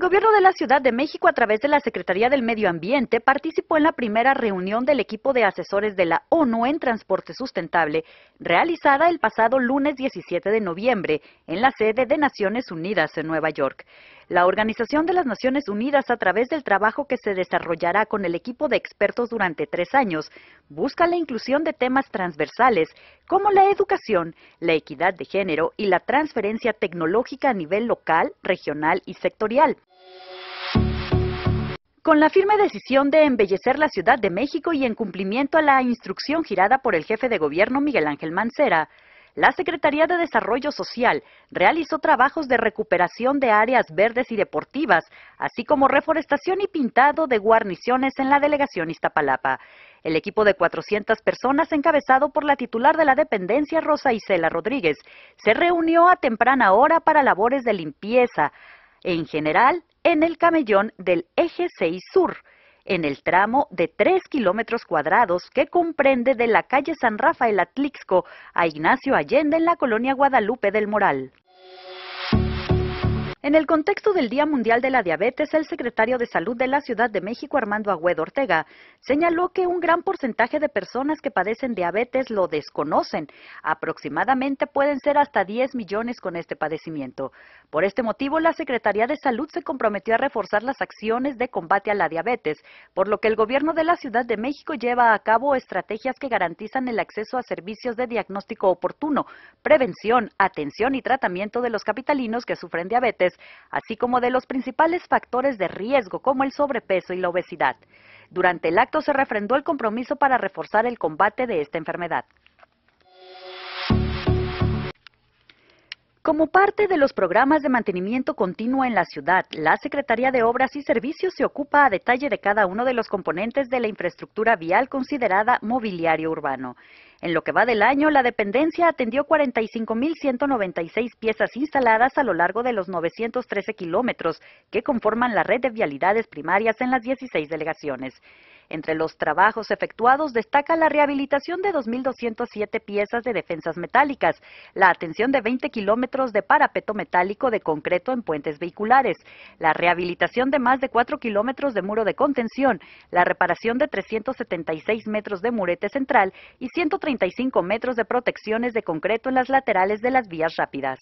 El gobierno de la Ciudad de México, a través de la Secretaría del Medio Ambiente, participó en la primera reunión del equipo de asesores de la ONU en transporte sustentable, realizada el pasado lunes 17 de noviembre en la sede de Naciones Unidas en Nueva York. La Organización de las Naciones Unidas, a través del trabajo que se desarrollará con el equipo de expertos durante tres años, busca la inclusión de temas transversales como la educación, la equidad de género y la transferencia tecnológica a nivel local, regional y sectorial. Con la firme decisión de embellecer la Ciudad de México y en cumplimiento a la instrucción girada por el jefe de gobierno Miguel Ángel Mancera, la Secretaría de Desarrollo Social realizó trabajos de recuperación de áreas verdes y deportivas, así como reforestación y pintado de guarniciones en la delegación Iztapalapa. El equipo de 400 personas, encabezado por la titular de la dependencia, Rosa Isela Rodríguez, se reunió a temprana hora para labores de limpieza, en general en el camellón del Eje 6 Sur en el tramo de 3 kilómetros cuadrados que comprende de la calle San Rafael Atlixco a Ignacio Allende en la colonia Guadalupe del Moral. En el contexto del Día Mundial de la Diabetes, el secretario de Salud de la Ciudad de México, Armando Agüedo Ortega, señaló que un gran porcentaje de personas que padecen diabetes lo desconocen. Aproximadamente pueden ser hasta 10 millones con este padecimiento. Por este motivo, la Secretaría de Salud se comprometió a reforzar las acciones de combate a la diabetes, por lo que el gobierno de la Ciudad de México lleva a cabo estrategias que garantizan el acceso a servicios de diagnóstico oportuno, prevención, atención y tratamiento de los capitalinos que sufren diabetes así como de los principales factores de riesgo como el sobrepeso y la obesidad. Durante el acto se refrendó el compromiso para reforzar el combate de esta enfermedad. Como parte de los programas de mantenimiento continuo en la ciudad, la Secretaría de Obras y Servicios se ocupa a detalle de cada uno de los componentes de la infraestructura vial considerada mobiliario urbano. En lo que va del año, la dependencia atendió 45.196 piezas instaladas a lo largo de los 913 kilómetros que conforman la red de vialidades primarias en las 16 delegaciones. Entre los trabajos efectuados destaca la rehabilitación de 2.207 piezas de defensas metálicas, la atención de 20 kilómetros de parapeto metálico de concreto en puentes vehiculares, la rehabilitación de más de 4 kilómetros de muro de contención, la reparación de 376 metros de murete central y 135 metros de protecciones de concreto en las laterales de las vías rápidas.